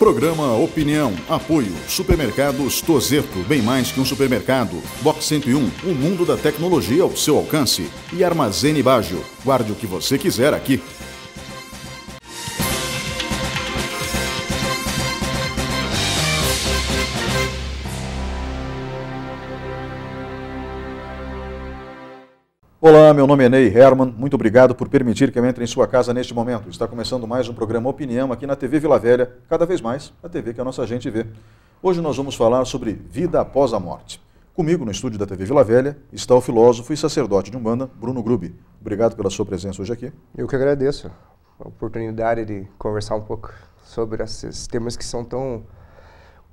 Programa Opinião. Apoio. Supermercados Tozeto. Bem mais que um supermercado. Box 101. O mundo da tecnologia ao seu alcance. E Armazene Baggio. Guarde o que você quiser aqui. Olá, meu nome é Ney Herman. Muito obrigado por permitir que eu entre em sua casa neste momento. Está começando mais um programa Opinião aqui na TV Vila Velha, cada vez mais a TV que a nossa gente vê. Hoje nós vamos falar sobre vida após a morte. Comigo no estúdio da TV Vila Velha está o filósofo e sacerdote de Umbanda, Bruno Grubi. Obrigado pela sua presença hoje aqui. Eu que agradeço a oportunidade de conversar um pouco sobre esses temas que são tão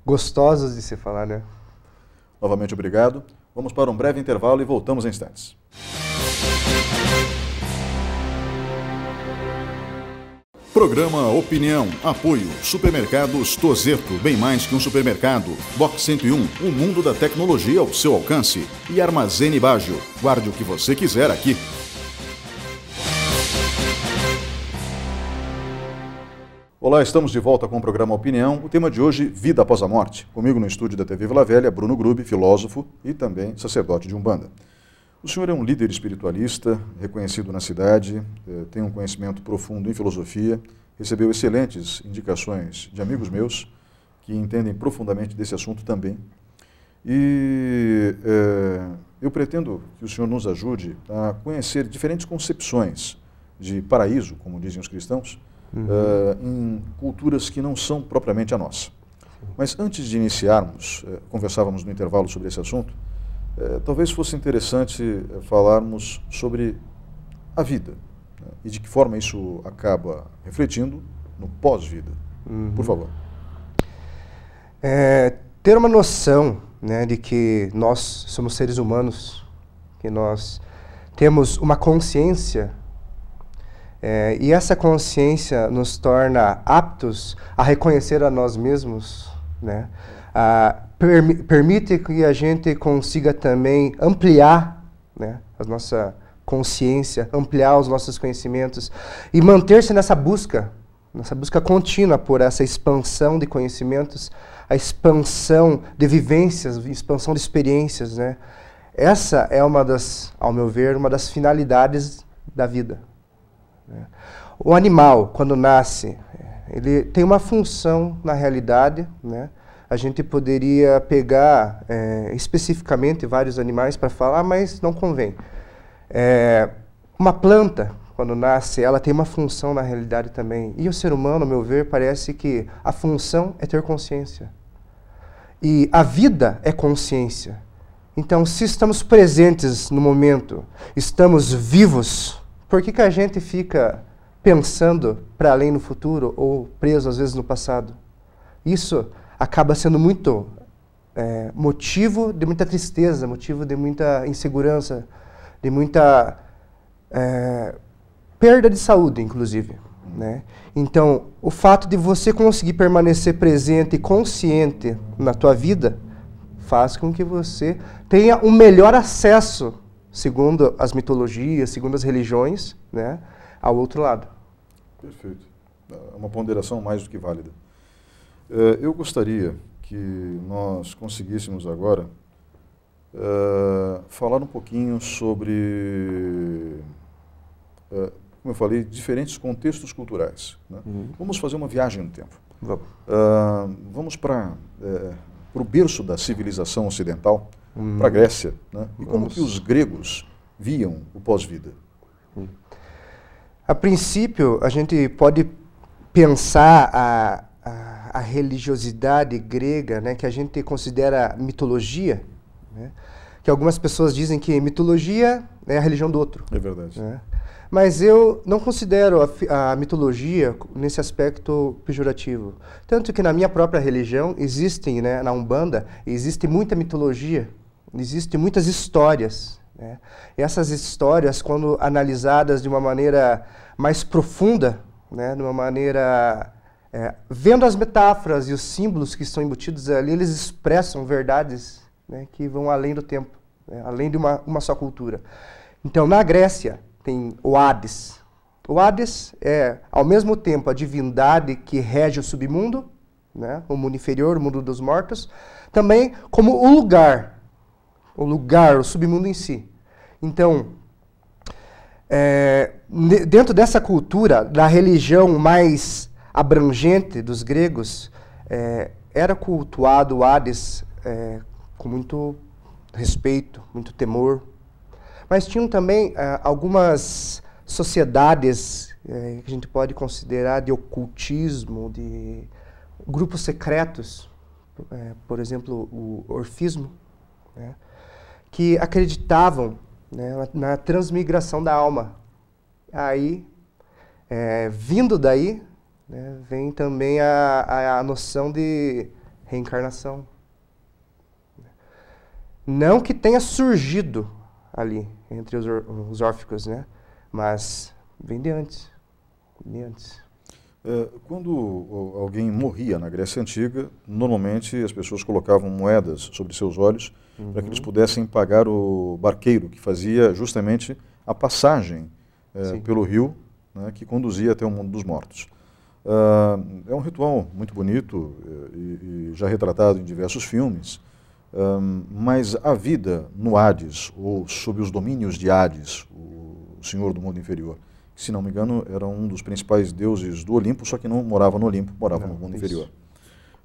gostosos de se falar, né? Novamente obrigado. Vamos para um breve intervalo e voltamos em instantes. Programa Opinião, apoio, supermercados Tozeto, bem mais que um supermercado, Box 101, o mundo da tecnologia ao seu alcance e Armazene Baggio, guarde o que você quiser aqui. Olá, estamos de volta com o programa Opinião. O tema de hoje, Vida Após a Morte. Comigo no estúdio da TV Vila Velha, Bruno Grube, filósofo e também sacerdote de Umbanda. O senhor é um líder espiritualista, reconhecido na cidade, é, tem um conhecimento profundo em filosofia, recebeu excelentes indicações de amigos meus que entendem profundamente desse assunto também. E é, eu pretendo que o senhor nos ajude a conhecer diferentes concepções de paraíso, como dizem os cristãos, uhum. é, em culturas que não são propriamente a nossa. Mas antes de iniciarmos, é, conversávamos no intervalo sobre esse assunto, é, talvez fosse interessante é, falarmos sobre a vida né, e de que forma isso acaba refletindo no pós-vida. Uhum. Por favor. É, ter uma noção né, de que nós somos seres humanos, que nós temos uma consciência é, e essa consciência nos torna aptos a reconhecer a nós mesmos, né? permite que a gente consiga também ampliar né, a nossa consciência, ampliar os nossos conhecimentos e manter-se nessa busca, nessa busca contínua por essa expansão de conhecimentos, a expansão de vivências, expansão de experiências, né? Essa é uma das, ao meu ver, uma das finalidades da vida. Né. O animal, quando nasce, ele tem uma função na realidade, né? a gente poderia pegar é, especificamente vários animais para falar, mas não convém. É, uma planta, quando nasce, ela tem uma função na realidade também. E o ser humano, ao meu ver, parece que a função é ter consciência. E a vida é consciência. Então, se estamos presentes no momento, estamos vivos, por que, que a gente fica pensando para além no futuro ou preso às vezes no passado? Isso acaba sendo muito é, motivo de muita tristeza, motivo de muita insegurança, de muita é, perda de saúde, inclusive. Né? Então, o fato de você conseguir permanecer presente e consciente na tua vida faz com que você tenha um melhor acesso, segundo as mitologias, segundo as religiões, né, ao outro lado. Perfeito. É uma ponderação mais do que válida. Eh, eu gostaria que nós conseguíssemos agora eh, falar um pouquinho sobre, eh, como eu falei, diferentes contextos culturais. Né? Uhum. Vamos fazer uma viagem no tempo. vamos para o berço da civilização ocidental, uhum. para a Grécia. Né? E como vamos. que os gregos viam o pós-vida? Uhum. A princípio, a gente pode pensar a, a a religiosidade grega, né, que a gente considera mitologia, né, que algumas pessoas dizem que mitologia é a religião do outro. É verdade. Né? Mas eu não considero a, a, mitologia nesse aspecto pejorativo. Tanto que na minha própria religião existem, né, na Umbanda, existe muita mitologia, existem muitas histórias. Né? E essas histórias, quando analisadas de uma maneira mais profunda, né, de uma maneira é, vendo as metáforas e os símbolos que estão embutidos ali, eles expressam verdades né, que vão além do tempo, né, além de uma, uma só cultura. Então, na Grécia, tem o Hades. O Hades é, ao mesmo tempo, a divindade que rege o submundo, né, o mundo inferior, o mundo dos mortos, também como o lugar, o lugar, o submundo em si. Então, é, dentro dessa cultura, da religião mais abrangente dos gregos, é, era cultuado Hades é, com muito respeito, muito temor. Mas tinham também é, algumas sociedades é, que a gente pode considerar de ocultismo, de grupos secretos, é, por exemplo, o orfismo, né, que acreditavam né, na, na transmigração da alma. Aí, é, vindo daí, né? Vem também a, a, a noção de reencarnação. Não que tenha surgido ali, entre os, os órficos, né? mas vem de antes. De antes. É, quando alguém morria na Grécia Antiga, normalmente as pessoas colocavam moedas sobre seus olhos uhum. para que eles uhum. pudessem pagar o barqueiro que fazia justamente a passagem é, pelo rio né, que conduzia até o mundo dos mortos. Uh, é um ritual muito bonito eh, e, e já retratado em diversos filmes, ah, mas a vida no Hades, ou sob os domínios de Hades, o senhor do mundo inferior, que, se não me engano, era um dos principais deuses do Olimpo, só que não morava no Olimpo, morava não, no mundo isso. inferior.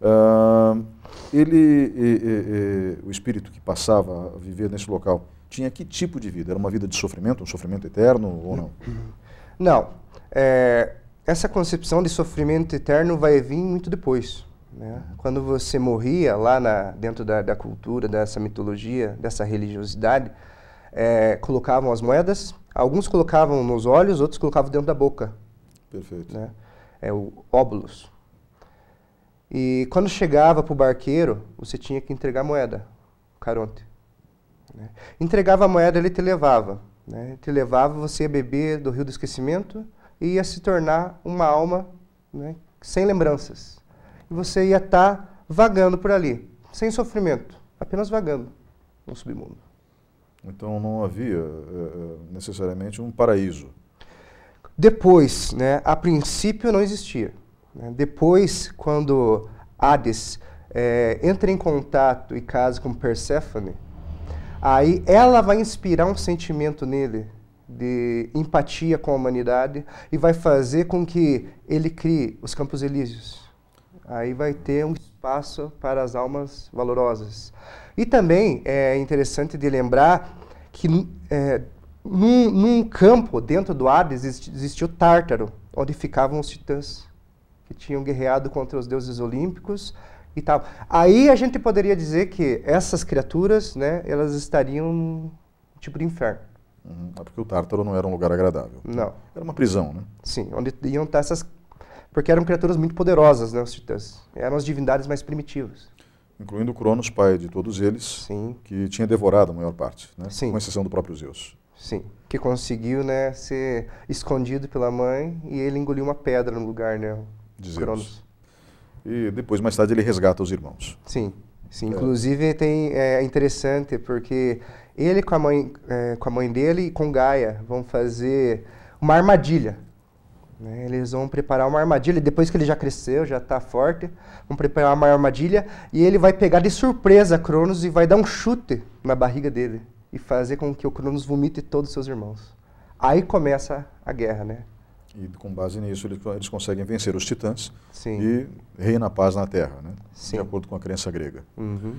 Uh, ele, e, e, e, o espírito que passava a viver nesse local, tinha que tipo de vida? Era uma vida de sofrimento, um sofrimento eterno ou não? Não. É, essa concepção de sofrimento eterno vai vir muito depois. Né? Quando você morria lá na, dentro da, da, cultura, dessa mitologia, dessa religiosidade, é, colocavam as moedas, alguns colocavam nos olhos, outros colocavam dentro da boca. Perfeito. Né? É o óbulos. E quando chegava para o barqueiro, você tinha que entregar a moeda, o caronte. Né? Entregava a moeda, ele te levava. Né? te levava, você ia beber do rio do esquecimento, e ia se tornar uma alma né, sem lembranças. E você ia estar tá vagando por ali, sem sofrimento, apenas vagando no submundo. Então não havia eh, eh, necessariamente um paraíso. Depois, né, a princípio não existia. Né. Depois, quando Hades é, entra em contato e casa com Perséfone, aí ela vai inspirar um sentimento nele de empatia com a humanidade e vai fazer com que ele crie os Campos Elíseos. Aí vai ter um espaço para as almas valorosas. E também é interessante de lembrar que é, num, num, campo dentro do Hades existiu Tártaro, onde ficavam os titãs que tinham guerreado contra os deuses olímpicos e tal. Aí a gente poderia dizer que essas criaturas, né, elas estariam num tipo de inferno. Uhum. É porque o Tártaro não era um lugar agradável. Não. Era uma prisão, né? Sim, onde iam estar essas. Porque eram criaturas muito poderosas, né, os titãs. Eram as divindades mais primitivas. Incluindo Cronos, pai de todos eles, Sim. que tinha devorado a maior parte, né? Sim. com exceção do próprio Zeus. Sim, que conseguiu né, ser escondido pela mãe e ele engoliu uma pedra no lugar, né? De Zeus. Cronos. E depois, mais tarde, ele resgata os irmãos. Sim. Sim, é. inclusive tem, é interessante porque ele com a mãe, é, com a mãe dele e com Gaia vão fazer uma armadilha. Né? Eles vão preparar uma armadilha, depois que ele já cresceu, já está forte, vão preparar uma armadilha e ele vai pegar de surpresa Cronos e vai dar um chute na barriga dele e fazer com que o Cronos vomite todos os seus irmãos. Aí começa a guerra, né? E com base nisso, eles, eles conseguem vencer os titãs Sim. e reina a paz na Terra, né? Sim. de acordo com a crença grega. Uhum.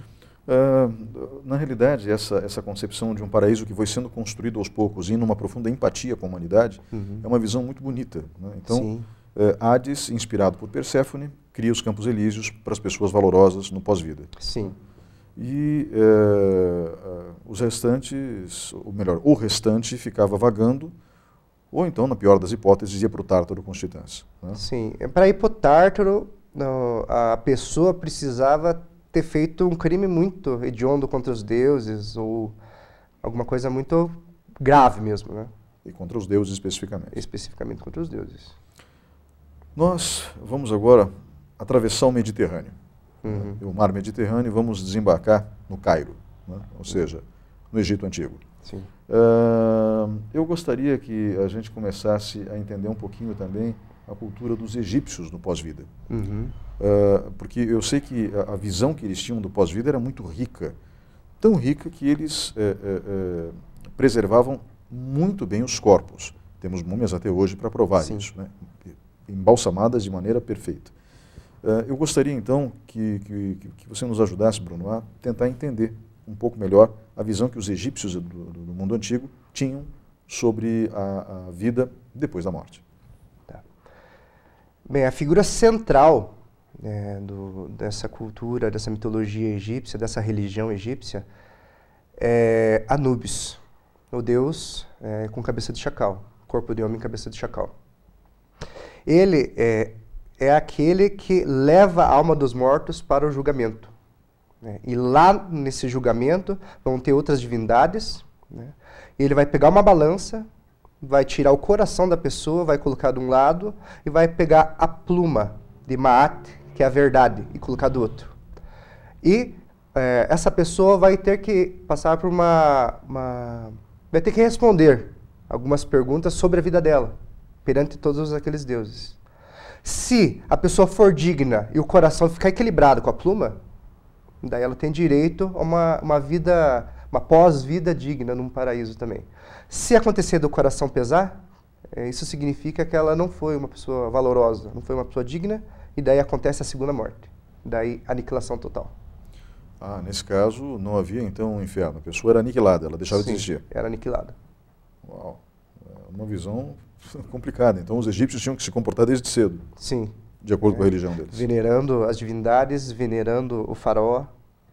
Uh, na realidade, essa, essa concepção de um paraíso que foi sendo construído aos poucos e numa profunda empatia com a humanidade uhum. é uma visão muito bonita. Né? Então, uh, Hades, inspirado por Perséfone, cria os Campos Elíseos para as pessoas valorosas no pós-vida. Sim. E uh, os restantes, ou melhor, o restante ficava vagando ou então, na pior das hipóteses, ia para o tártaro com os titãs. Né? Sim, é, para ir para o tártaro, a pessoa precisava ter feito um crime muito hediondo contra os deuses ou alguma coisa muito grave mesmo, né? E contra os deuses especificamente. Especificamente contra os deuses. Nós vamos agora atravessar o Mediterrâneo, uhum. né? o mar Mediterrâneo, vamos desembarcar no Cairo, né? ou uhum. seja, no Egito Antigo. Sim. Uh, eu gostaria que a gente começasse a entender um pouquinho também a cultura dos egípcios no pós-vida. Uhum. Uh, porque eu sei que a, visão que eles tinham do pós-vida era muito rica. Tão rica que eles eh, eh, eh, preservavam muito bem os corpos. Temos múmias até hoje para provar Sim. isso, né? embalsamadas de maneira perfeita. Uh, eu gostaria então que, que, que você nos ajudasse, Bruno, a tentar entender um pouco melhor a visão que os egípcios do, do mundo antigo tinham sobre a, a vida depois da morte. Tá. Bem, a figura central né, do, dessa cultura, dessa mitologia egípcia, dessa religião egípcia, é Anubis, o deus é, com cabeça de chacal, corpo de homem cabeça de chacal. Ele é, é aquele que leva a alma dos mortos para o julgamento. Né? E lá nesse julgamento vão ter outras divindades. Né? ele vai pegar uma balança, vai tirar o coração da pessoa, vai colocar de um lado e vai pegar a pluma de Maat, que é a verdade, e colocar do outro. E é, essa pessoa vai ter que passar por uma, uma, vai ter que responder algumas perguntas sobre a vida dela perante todos aqueles deuses. Se a pessoa for digna e o coração ficar equilibrado com a pluma, Daí ela tem direito a uma, uma vida, uma pós-vida digna num paraíso também. Se acontecer do coração pesar, é, isso significa que ela não foi uma pessoa valorosa, não foi uma pessoa digna, e daí acontece a segunda morte. Daí aniquilação total. Ah, nesse caso não havia então um inferno. A pessoa era aniquilada, ela deixava Sim, de existir. Era aniquilada. Uau. É uma visão complicada. Então os egípcios tinham que se comportar desde cedo. Sim. De acordo é. com a é. religião deles. Venerando as divindades, venerando o faraó,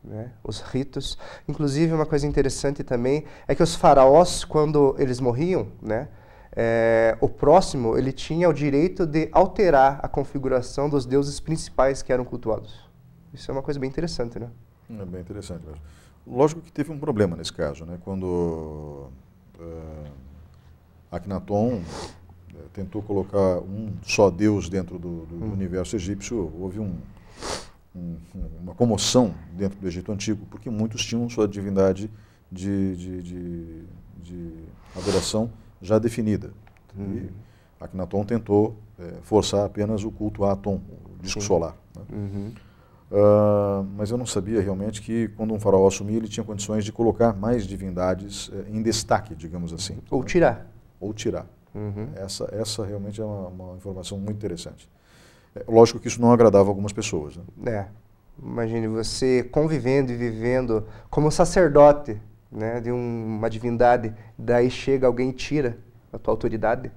né? Os ritos. Inclusive, uma coisa interessante também é que os faraós, quando eles morriam, né? É, o próximo ele tinha o direito de alterar a configuração dos deuses principais que eram cultuados. Isso é uma coisa bem interessante, né? É bem interessante mesmo. Lógico que teve um problema nesse caso, né? Quando uh, Akhenaton eh, tentou colocar um só Deus dentro do, do hum. universo egípcio, houve um, um, uma comoção dentro do Egito Antigo, porque muitos tinham sua divindade de, de, de, de adoração já definida. Uhum. E Akhenaton tentou é, forçar apenas o culto a Atom, o disco Sim. solar. Né? Uhum. Uh, mas eu não sabia realmente que quando um faraó assumia, ele tinha condições de colocar mais divindades eh, em destaque, digamos assim. Ou né? tirar. Ou tirar. Uhum. Essa, essa realmente é uma, uma informação muito interessante. É, lógico que isso não agradava algumas pessoas. Né? É. Imagine você convivendo e vivendo como sacerdote né, de um, uma divindade, daí chega alguém e tira a tua autoridade.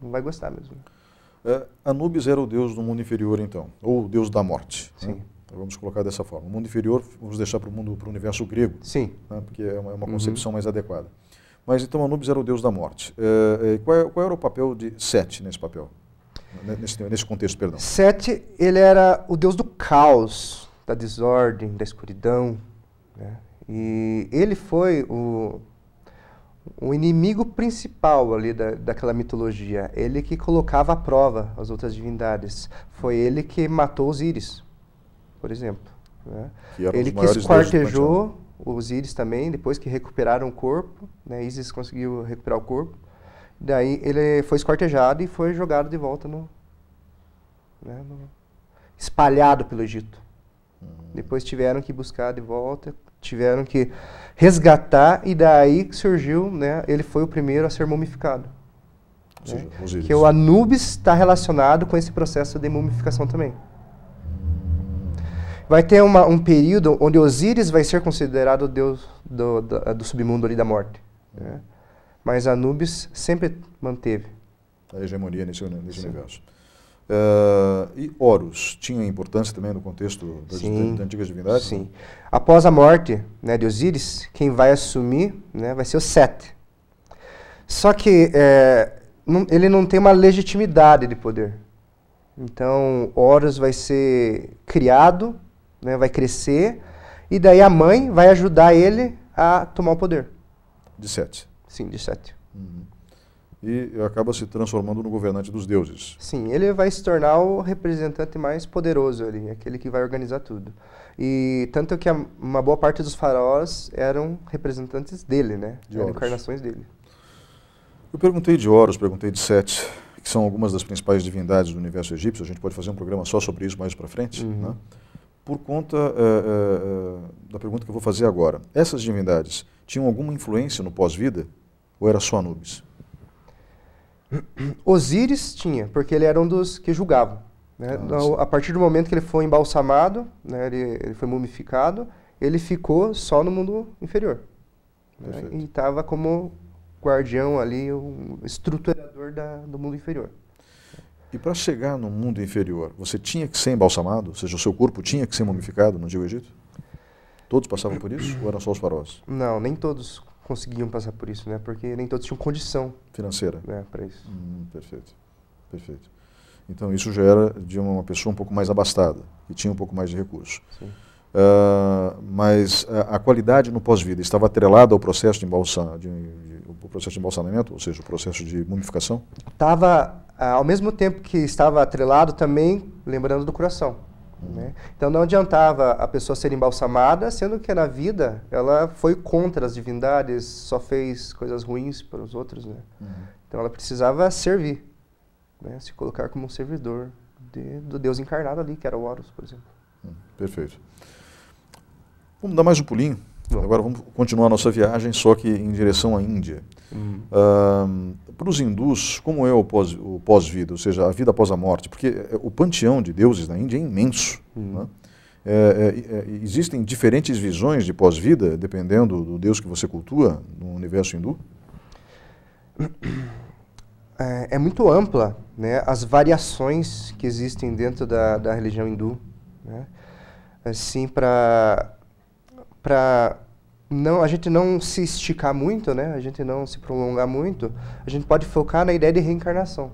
Não vai gostar mesmo. É, Anubis era o deus do mundo inferior, então, ou o deus da morte. Né? Sim. Né? vamos colocar dessa forma. O mundo inferior, vamos deixar para o mundo, para o universo grego. Sim. Né? Porque é uma, é uma uhum. concepção uhum. mais adequada. Mas então Anubis era o deus da morte. É, é qual, é, qual, era o papel de Sete nesse papel? Né, nesse, nesse contexto, perdão. Sete, ele era o deus do caos, da desordem, da escuridão. Né? E ele foi o, o inimigo principal ali da, daquela mitologia. Ele que colocava à prova as outras divindades. Foi ele que matou os íris, por exemplo. Né? Que ele que esquartejou também, depois que recuperaram o corpo. Né? Isis conseguiu recuperar o corpo. Daí ele foi escortejado e foi jogado de volta no, né, no espalhado pelo Egito. Hum. Depois tiveram que buscar de volta, tiveram que resgatar e daí surgiu, né? Ele foi o primeiro a ser mumificado. né? Que o Anubis está relacionado com esse processo de mumificação também. Hum. Vai ter uma, um período onde Osíris vai ser considerado o deus do, do, do submundo ali da morte. Né? Hum mas Anubis sempre manteve a hegemonia nesse, nesse universo. Uh, e Horus tinha importância também no contexto das, Sim. antigas divindades? Sim. Após a morte né, de Osíris, quem vai assumir né, vai ser o Set. Só que é, não, ele não tem uma legitimidade de poder. Então, Horus vai ser criado, né, vai crescer, e daí a mãe vai ajudar ele a tomar o poder. De Sete. Sim, de sete Uhum. E acaba se transformando no governante dos deuses. Sim, ele vai se tornar o representante mais poderoso ali, aquele que vai organizar tudo. E tanto que a, uma boa parte dos faraós eram representantes dele, né? De eram encarnações dele. Eu perguntei de Horus, perguntei de sete que são algumas das principais divindades do universo egípcio. A gente pode fazer um programa só sobre isso mais para frente, uhum. né? por conta é, é, da pergunta que eu vou fazer agora. Essas divindades tinham alguma influência no pós-vida? Ou era só Anubis? Osíris tinha, porque ele era um dos que julgavam. Né? Ah, então, a partir do momento que ele foi embalsamado, né, ele, ele, foi mumificado, ele ficou só no mundo inferior. Né? E estava como guardião ali, um estruturador da, do mundo inferior. E para chegar no mundo inferior, você tinha que ser embalsamado? Ou seja, o seu corpo tinha que ser mumificado no Antigo Egito? Todos passavam por isso ou eram só os faraós? Não, nem todos conseguiam passar por isso, né? Porque nem todos tinham condição financeira, né, para isso. Hum, perfeito, perfeito. Então isso já era de uma pessoa um pouco mais abastada que tinha um pouco mais de recurso. Uh, mas a, a, qualidade no pós-vida estava atrelada ao processo de, embalsam, de, de, o processo de embalsamento, ou seja, o processo de mumificação? Estava, ah, ao mesmo tempo que estava atrelado também, lembrando do coração. Uhum. Né? Então não adiantava a pessoa ser embalsamada, sendo que na vida ela foi contra as divindades, só fez coisas ruins para os outros. Né? Uhum. Então ela precisava servir, né? se colocar como um servidor de, do Deus encarnado ali, que era o Horus, por exemplo. Hum, perfeito. Vamos dar mais um pulinho. Bom. Agora vamos continuar a nossa viagem, só que em direção à Índia para os hindus, como é o pós-vida, pós ou seja, a vida após a morte? Porque eh, o panteão de deuses na Índia é imenso. Uhum. Né? É, é, é, existem diferentes visões de pós-vida, dependendo do deus que você cultua no universo hindu? É, é, muito ampla né, as variações que existem dentro da, da religião hindu. Né? Assim, para não, a gente não se esticar muito, né? A gente não se prolongar muito. A gente pode focar na ideia de reencarnação.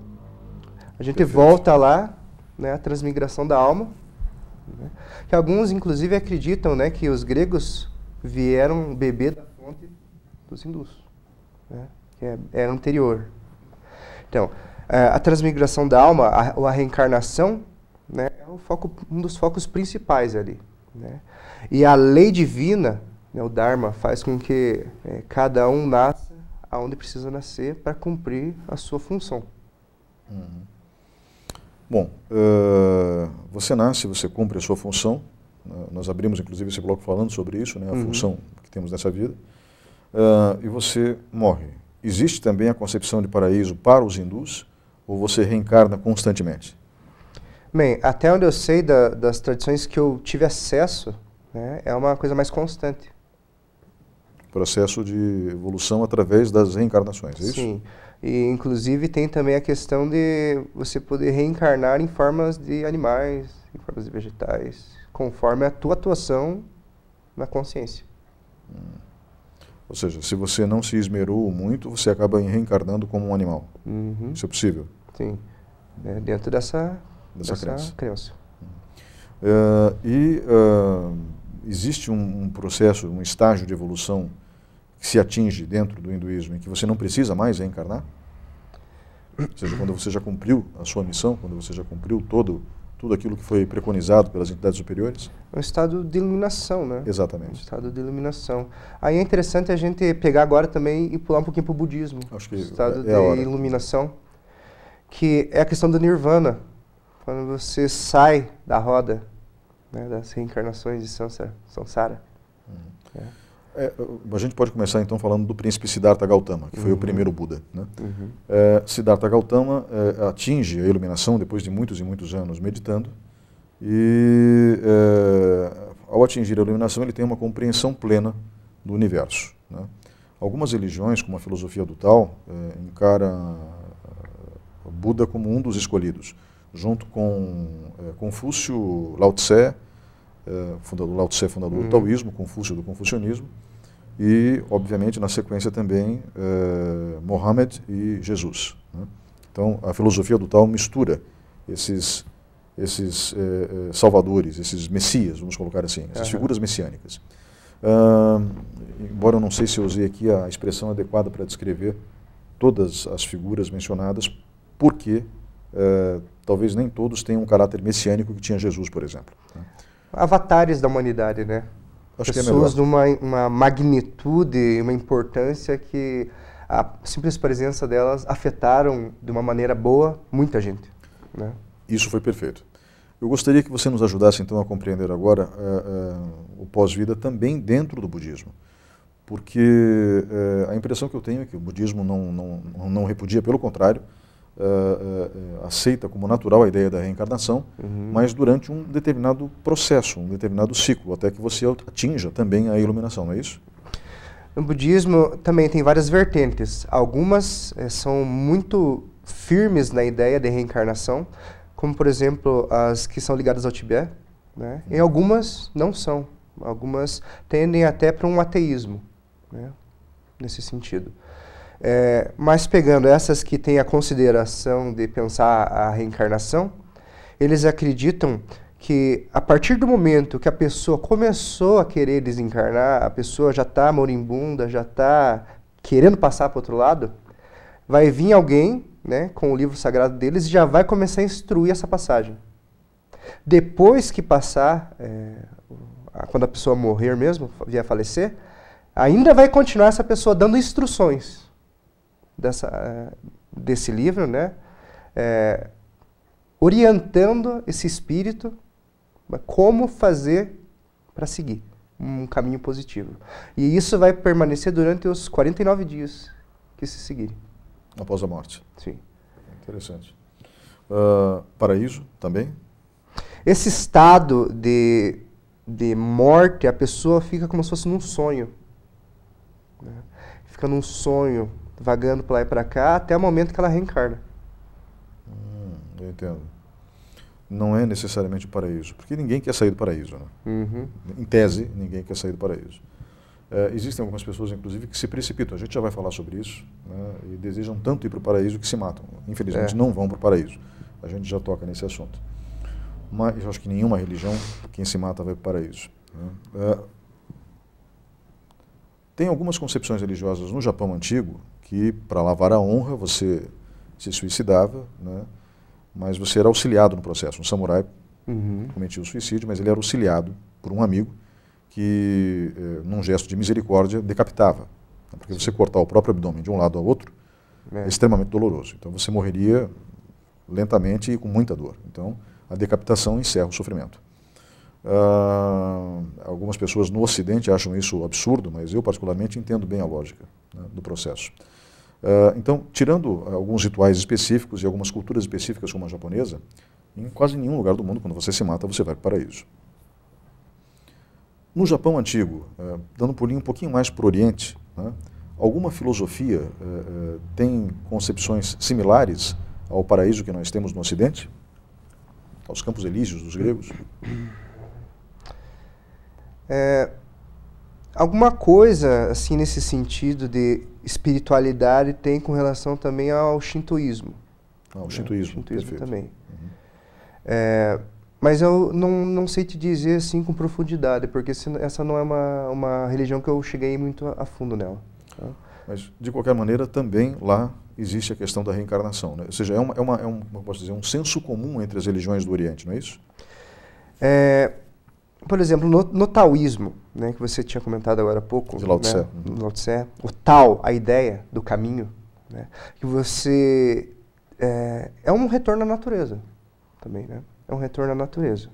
A gente Perfeito. volta lá, né? A transmigração da alma. Né? Que alguns, inclusive, acreditam, né? Que os gregos vieram beber da fonte dos hindus, né? Que é, é anterior. Então, a transmigração da alma, a, ou a reencarnação, né? É foco, um dos focos principais ali, né? E a lei divina né, o Dharma faz com que é, cada um nasça aonde precisa nascer para cumprir a sua função. Uhum. Bom, uh, você nasce, você cumpre a sua função. Né, nós abrimos, inclusive, esse bloco falando sobre isso, né, a uhum. função que temos nessa vida. Uh, e você morre. Existe também a concepção de paraíso para os hindus? Ou você reencarna constantemente? Bem, até onde eu sei da, das tradições que eu tive acesso, né, é uma coisa mais constante processo de evolução através das reencarnações, é isso? Sim. E, inclusive, tem também a questão de você poder reencarnar em formas de animais, em formas de vegetais, conforme a tua atuação na consciência. Hum. Ou seja, se você não se esmerou muito, você acaba reencarnando como um animal. Uhum. Isso é possível? Sim. É dentro dessa, dessa, dessa crença. crença. Uh, e uh, existe um, um processo, um estágio de evolução que se atinge dentro do hinduísmo, em que você não precisa mais reencarnar, ou seja, quando você já cumpriu a sua missão, quando você já cumpriu todo tudo aquilo que foi preconizado pelas entidades superiores? É um estado de iluminação, né? Exatamente. Um estado de iluminação. Aí é interessante a gente pegar agora também e pular um pouquinho para o budismo. Acho que estado é de iluminação, que é a questão do nirvana, quando você sai da roda né, das reencarnações de samsara. samsara. Uhum. É. É, a gente pode começar então falando do príncipe Siddhartha Gautama, que foi o uhum. primeiro Buda. Né? Uhum. É, Siddhartha Gautama é, atinge a iluminação depois de muitos e muitos anos meditando, e é, ao atingir a iluminação ele tem uma compreensão plena do universo. Né? Algumas religiões, como a filosofia do Tal, é, encara é, Buda como um dos escolhidos, junto com Confúcio, Lao Tse, é, eh, fundador Lao Tse, fundador uhum. do hum. taoísmo, Confúcio do confucionismo, e, obviamente, na sequência também, é, Mohammed e Jesus. Né? Então, a filosofia do Tao mistura esses, esses é, salvadores, esses messias, vamos colocar assim, essas uhum. figuras messiânicas. embora eu não sei se eu usei aqui a expressão adequada para descrever todas as figuras mencionadas, porque talvez nem todos tenham um caráter messiânico que tinha Jesus, por exemplo. Né? avatares da humanidade, né? Acho é Pessoas é de uma, uma magnitude, uma importância que a simples presença delas afetaram de uma maneira boa muita gente. Né? Isso foi perfeito. Eu gostaria que você nos ajudasse então a compreender agora uh, uh, o pós-vida também dentro do budismo. Porque uh, a impressão que eu tenho é que o budismo não, não, não repudia, pelo contrário, uh, aceita como natural a ideia da reencarnação, uhum. mas durante um determinado processo, um determinado ciclo, até que você atinja também a iluminação, não é isso? No budismo também tem várias vertentes. Algumas são muito firmes na ideia de reencarnação, como por exemplo as que são ligadas ao Tibete, né? E uhum. algumas não são. Algumas tendem até para um ateísmo, né? nesse sentido. É, mas pegando essas que têm a consideração de pensar a reencarnação, eles acreditam que a partir do momento que a pessoa começou a querer desencarnar, a pessoa já está moribunda, já está querendo passar para outro lado, vai vir alguém né, com o livro sagrado deles e já vai começar a instruir essa passagem. Depois que passar, é, quando a pessoa morrer mesmo, vier a falecer, ainda vai continuar essa pessoa dando instruções dessa, eh, desse livro, né? É, orientando esse espírito né, como fazer para seguir um caminho positivo. E isso vai permanecer durante os 49 dias que se seguirem. Após a morte. Sim. Interessante. Uh, paraíso também? Esse estado de, de morte, a pessoa fica como se fosse num sonho. Né? Fica num sonho vagando para lá e para cá, até o momento que ela reencarna. Hum, eu entendo. Não é necessariamente o paraíso, porque ninguém quer sair do paraíso. Né? Uhum. Em tese, ninguém quer sair do paraíso. Eh, existem algumas pessoas, inclusive, que se precipitam. A gente já vai falar sobre isso. Né? E desejam tanto ir para o paraíso que se matam. Infelizmente, é. não vão para o paraíso. A gente já toca nesse assunto. Mas eu acho que nenhuma religião, quem se mata vai para o paraíso. Né? Eh, tem algumas concepções religiosas no Japão antigo que, para lavar a honra, você se suicidava, né? mas você era auxiliado no processo. Um samurai uhum. cometia o suicídio, mas ele era auxiliado por um amigo que, eh, num gesto de misericórdia, decapitava. Né? Porque você cortar o próprio abdômen de um lado ao outro é. é extremamente doloroso. Então você morreria lentamente e com muita dor. Então a decapitação encerra o sofrimento. Uh, algumas pessoas no Ocidente acham isso absurdo, mas eu particularmente entendo bem a lógica né, do processo. Uh, então, tirando alguns rituais específicos e algumas culturas específicas como a japonesa, em quase nenhum lugar do mundo, quando você se mata, você vai para o paraíso. No Japão antigo, uh, dando um pulinho um pouquinho mais para o Oriente, né, alguma filosofia tem concepções similares ao paraíso que nós temos no Ocidente? Aos campos elíseos dos gregos? É, alguma coisa assim nesse sentido de espiritualidade tem com relação também ao shintoísmo. Ah, o né? shintoísmo, shintoísmo perfeito. também. Uhum. É, mas eu não, não sei te dizer assim com profundidade, porque essa não é uma, uma religião que eu cheguei muito a fundo nela. Tá? Mas, de qualquer maneira, também lá existe a questão da reencarnação. Né? Ou seja, é, uma, é, uma, é um, posso dizer, um senso comum entre as religiões do Oriente, não é isso? É, por exemplo, no, no taoísmo, né, que você tinha comentado agora há pouco, de Lao né, Tse. Lao Tse, o Tao, a ideia do caminho, né, que você é, é, um retorno à natureza também, né? É um retorno à natureza.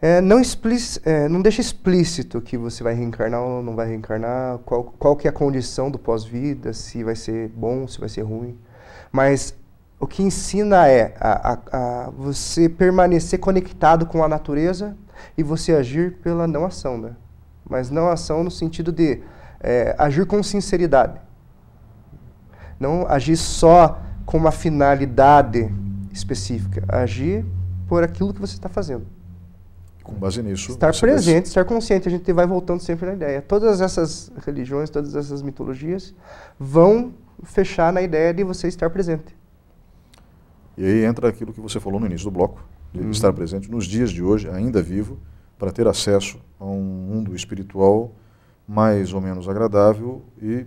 É, não, explic, é, não deixa explícito que você vai reencarnar ou não vai reencarnar, qual, qual que é a condição do pós-vida, se vai ser bom, se vai ser ruim. Mas o que ensina é a, a, a você permanecer conectado com a natureza e você agir pela não ação, né? Mas não ação no sentido de é, agir com sinceridade. Não agir só com uma finalidade específica. Agir por aquilo que você está fazendo. Com base nisso. Estar presente, estar consciente. A gente vai voltando sempre na ideia. Todas essas religiões, todas essas mitologias vão fechar na ideia de você estar presente. E aí entra aquilo que você falou no início do bloco, de uhum. estar presente nos dias de hoje, ainda vivo, para ter acesso a um mundo espiritual mais ou menos agradável e,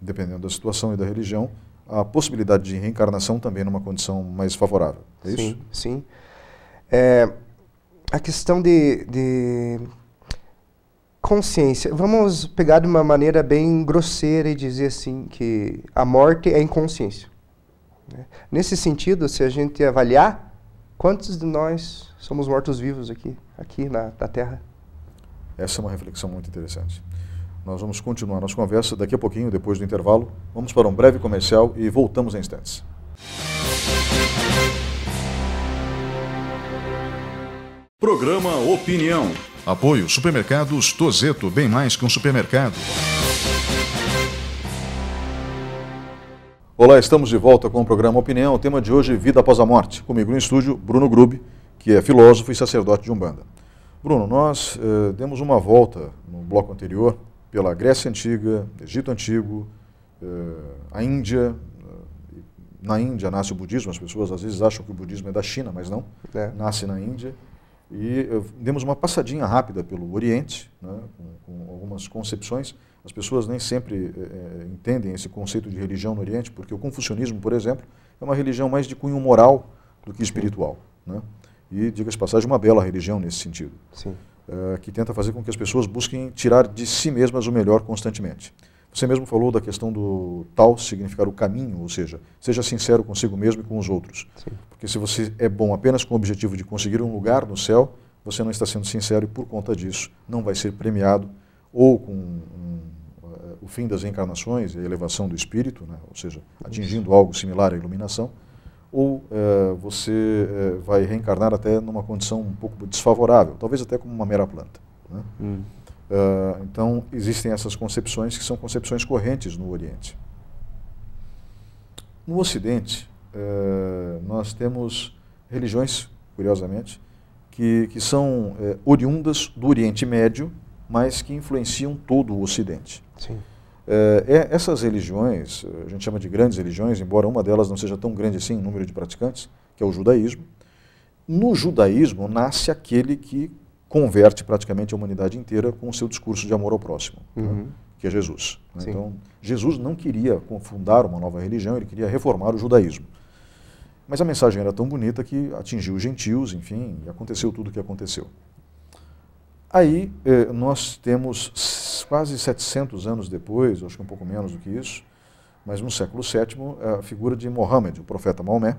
dependendo da situação e da religião, a possibilidade de reencarnação também numa condição mais favorável. É sim, isso? Sim. É, a questão de, de consciência. Vamos pegar de uma maneira bem grosseira e dizer assim que a morte é inconsciência. Né? Nesse sentido, se a gente avaliar, Quantos de nós somos mortos-vivos aqui, aqui na, na Terra? Essa é uma reflexão muito interessante. Nós vamos continuar nossa conversa daqui a pouquinho, depois do intervalo. Vamos para um breve comercial e voltamos em instantes. Programa Opinião. Apoio Supermercados Tozeto, bem mais que um supermercado. Olá, estamos de volta com o programa Opinião. O tema de hoje, é Vida Após a Morte. Comigo no estúdio, Bruno Grube, que é filósofo e sacerdote de Umbanda. Bruno, nós eh, demos uma volta no bloco anterior pela Grécia Antiga, Egito Antigo, eh, a Índia. Eh, na Índia nasce o budismo, as pessoas às vezes acham que o budismo é da China, mas não. É. Nasce na Índia. E eu, demos uma passadinha rápida pelo Oriente, né, com, com, algumas concepções. As pessoas nem sempre é, entendem esse conceito de religião no Oriente, porque o confucionismo, por exemplo, é uma religião mais de cunho moral do que espiritual. Né? E, diga-se passagem, uma bela religião nesse sentido, é, que tenta fazer com que as pessoas busquem tirar de si mesmas o melhor constantemente. Você mesmo falou da questão do tal significar o caminho, ou seja, seja sincero consigo mesmo e com os outros. Sim. Porque se você é bom apenas com o objetivo de conseguir um lugar no céu, você não está sendo sincero e por conta disso não vai ser premiado ou com um, uh, o fim das encarnações e a elevação do espírito, né? ou seja, atingindo algo similar à iluminação, ou uh, você uh, vai reencarnar até numa condição um pouco desfavorável, talvez até como uma mera planta. Né? Hum. Uh, então, existem essas concepções que são concepções correntes no Oriente. No Ocidente, uh, nós temos religiões, curiosamente, que, que são uh, oriundas do Oriente Médio, mas que influenciam todo o Ocidente. Sim. É, essas religiões, a gente chama de grandes religiões, embora uma delas não seja tão grande assim em número de praticantes, que é o judaísmo. No judaísmo nasce aquele que converte praticamente a humanidade inteira com o seu discurso de amor ao próximo, né, uhum. né? que é Jesus. Né? Então, Jesus não queria fundar uma nova religião, ele queria reformar o judaísmo. Mas a mensagem era tão bonita que atingiu os gentios, enfim, e aconteceu tudo o que aconteceu. Aí eh, nós temos quase 700 anos depois, acho que um pouco menos do que isso, mas no século VII, a figura de Mohammed, o profeta Maomé.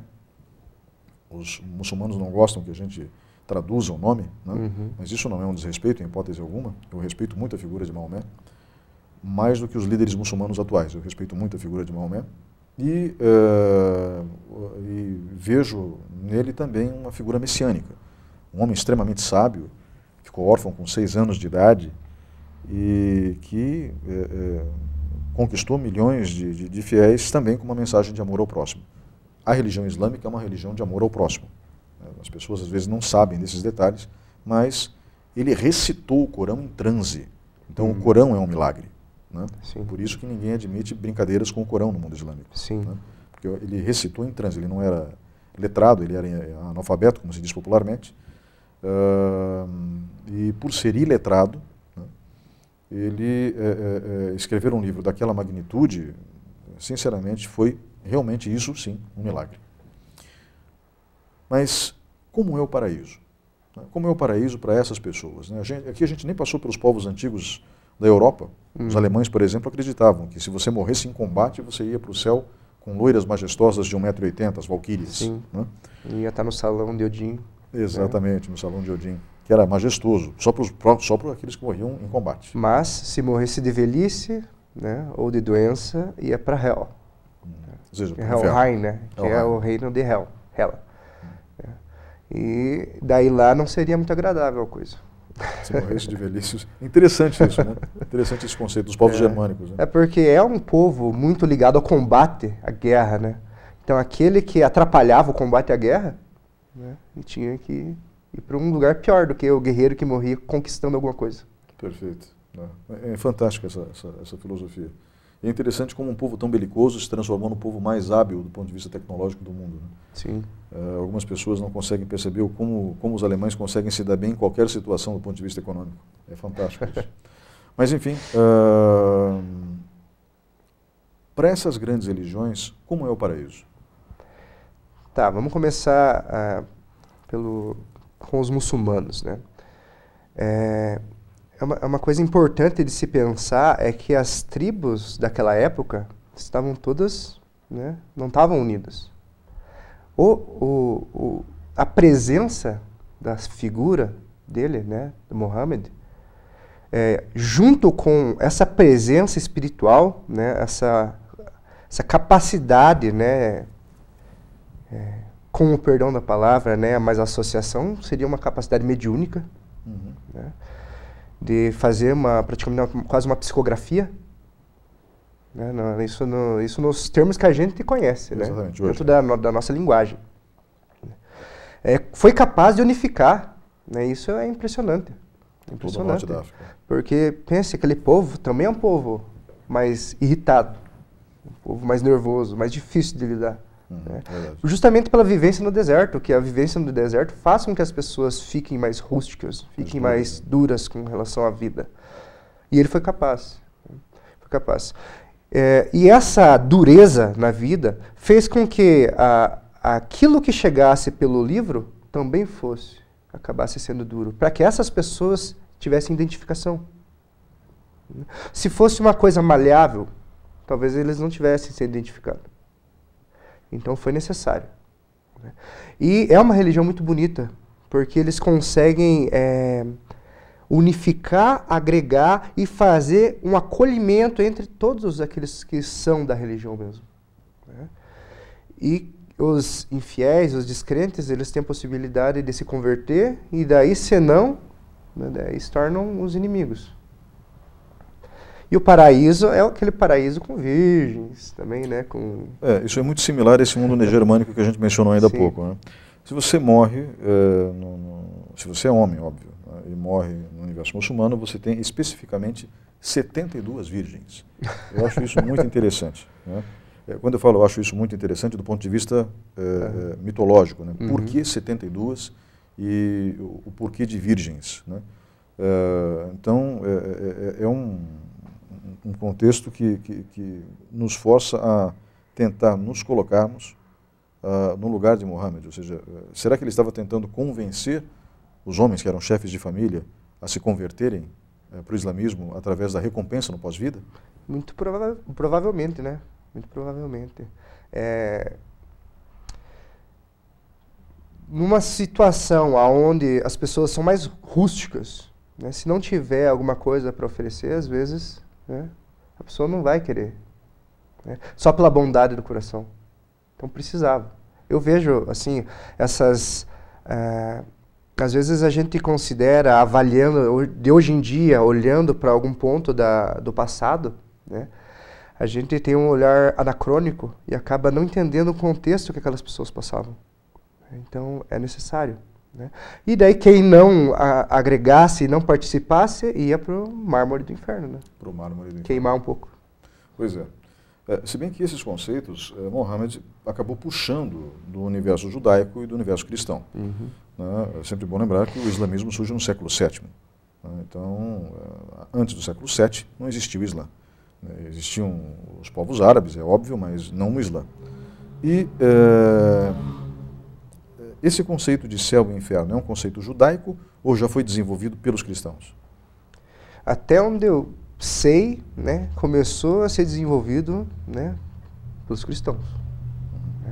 Os muçulmanos não gostam que a gente traduza o nome, né? uhum. mas isso não é um desrespeito, em hipótese alguma. Eu respeito muito a figura de Maomé, mais do que os líderes muçulmanos atuais. Eu respeito muito a figura de Maomé e, uh, e vejo nele também uma figura messiânica. Um homem extremamente sábio, ficou órfão com seis anos de idade e que uh, conquistou milhões de, de, de fiéis também com uma mensagem de amor ao próximo. A religião islâmica é uma religião de amor ao próximo as pessoas às vezes não sabem desses detalhes, mas ele recitou o Corão em transe. Então hum. o Corão é um milagre. Né? Por isso que ninguém admite brincadeiras com o Corão no mundo islâmico. Né? Porque ele recitou em transe, ele não era letrado, ele era eh, analfabeto, como se diz popularmente. Uh, e por ser iletrado, né, ele é, é, escrever um livro daquela magnitude, sinceramente, foi realmente isso sim um milagre. Mas como é o paraíso? Né? Como é o paraíso para essas pessoas? Né? A gente, aqui a gente nem passou pelos povos antigos da Europa. Hum. Os alemães, por exemplo, acreditavam que se você morresse em combate, você ia para o céu com loiras majestosas de 1,80m, as valquírias. Sim. Né? Ia estar no salão de Odin. Né? Exatamente, né? no salão de Odin, que era majestoso, só para só aqueles que morriam em combate. Mas, se morresse de velhice né, ou de doença, ia para Hel. Hum. Ou seja, Helheim, né? que Hel é o reino de Hel, Hela. E daí lá não seria muito agradável a coisa. Você morresse é de velhice. Interessante isso, né? Interessante esse conceito dos povos é, germânicos. Né? É porque é um povo muito ligado ao combate à guerra, né? Então aquele que atrapalhava o combate à guerra, né? E tinha que ir para um lugar pior do que o guerreiro que morria conquistando alguma coisa. Perfeito. É, é fantástica essa, essa, essa filosofia é interessante como um povo tão belicoso se transformou no povo mais hábil do ponto de vista tecnológico do mundo. Né? Sim. Eh, algumas pessoas não conseguem perceber como, como os alemães conseguem se dar bem em qualquer situação do ponto de vista econômico. É fantástico isso. Mas, enfim, uh, para essas grandes religiões, como é o paraíso? Tá, vamos começar uh, pelo, com os muçulmanos, né? É, é uma, é uma coisa importante de se pensar é que as tribos daquela época estavam todas, né, não estavam unidas. O, o, o, a presença da figura dele, né, do Mohammed, é, junto com essa presença espiritual, né, essa, essa capacidade, né, é, com o perdão da palavra, né, mas a associação seria uma capacidade mediúnica, uhum. né, de fazer uma, praticamente uma, quase uma psicografia. Né? No, isso, no, isso nos termos que a gente conhece, né? Exatamente, né? dentro da, no, da nossa linguagem. É, foi capaz de unificar, né? isso é impressionante. Impressionante. Porque pense, aquele povo também é um povo mais irritado, um povo mais nervoso, mais difícil de lidar. Uhum, né? É Justamente pela vivência no deserto, que a vivência no deserto faz com que as pessoas fiquem mais rústicas, fiquem mais né? duras com relação à vida. E ele foi capaz. Foi capaz. É, e essa dureza na vida fez com que a, aquilo que chegasse pelo livro também fosse, acabasse sendo duro, para que essas pessoas tivessem identificação. Se fosse uma coisa maleável, talvez eles não tivessem se identificado. Então foi necessário. Né? E é uma religião muito bonita, porque eles conseguem é, unificar, agregar e fazer um acolhimento entre todos aqueles que são da religião mesmo. Né? E os infiéis, os descrentes, eles têm a possibilidade de se converter e daí, senão, né, daí se tornam os inimigos o paraíso é aquele paraíso com virgens também, né? Com... É, isso é muito similar a esse mundo germânico que a gente mencionou ainda há pouco. Né? Se você morre, é, no, no, se você é homem, óbvio, né? e morre no universo muçulmano, você tem especificamente 72 virgens. Eu acho isso muito interessante. Né? É, quando eu falo, eu acho isso muito interessante do ponto de vista é, mitológico. Né? Por uhum. que 72 e o, o porquê de virgens? Né? É, então, é, é um um contexto que, que, que, nos força a tentar nos colocarmos uh, no lugar de Mohammed. Ou seja, eh, será que ele estava tentando convencer os homens que eram chefes de família a se converterem uh, para o islamismo através da recompensa no pós-vida? Muito prova provavelmente, né? Muito provavelmente. É... Numa situação onde as pessoas são mais rústicas, né? se não tiver alguma coisa para oferecer, às vezes né? a pessoa não vai querer. Né? Só pela bondade do coração. Então precisava. Eu vejo, assim, essas. É, às vezes a gente considera, avaliando, de hoje em dia, olhando para algum ponto da, do passado, né? a gente tem um olhar anacrônico e acaba não entendendo o contexto que aquelas pessoas passavam. Então é necessário. Né? E daí quem não a, agregasse, não participasse, ia para o mármore do inferno. Né? Para o mármore do inferno. Queimar um pouco. Pois é. é se bem que esses conceitos, é, Mohammed acabou puxando do universo judaico e do universo cristão. Uhum. Né? É sempre bom lembrar que o islamismo surge no século VII. Né? Então, é, antes do século VII, não existia o Islã. Né? Existiam os povos árabes, é óbvio, mas não o Islã. E... É, esse conceito de céu e inferno é um conceito judaico ou já foi desenvolvido pelos cristãos? Até onde eu sei, né, começou a ser desenvolvido né, pelos cristãos.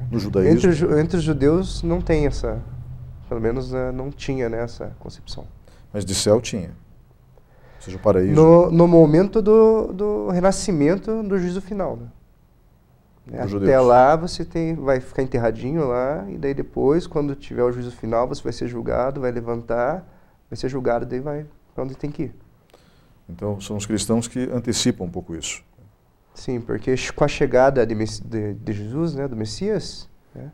No judaísmo? Entre, entre os judeus não tem essa, pelo menos eh, não tinha né, essa concepção. Mas de céu tinha? Ou seja, o paraíso? No, no momento do, do renascimento do juízo final, né? Né? Até lá você tem, vai ficar enterradinho lá, e daí depois, quando tiver o juízo final, você vai ser julgado, vai levantar, vai ser julgado, daí vai para onde tem que ir. Então são os cristãos que antecipam um pouco isso. Sim, porque com a chegada de, de, de Jesus, né, do Messias, né,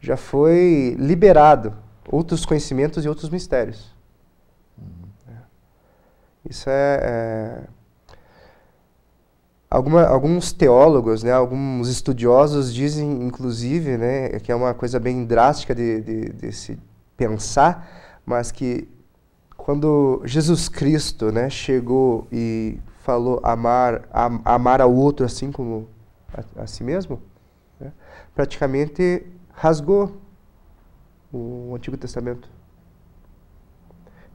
já foi liberado outros conhecimentos e outros mistérios. Uhum. Né. Isso é, é Alguma, alguns teólogos, né, alguns estudiosos dizem, inclusive, né, que é uma coisa bem drástica de, de, de se pensar, mas que quando Jesus Cristo né, chegou e falou amar, am, amar ao outro assim como a, a si mesmo, né, praticamente rasgou o Antigo Testamento.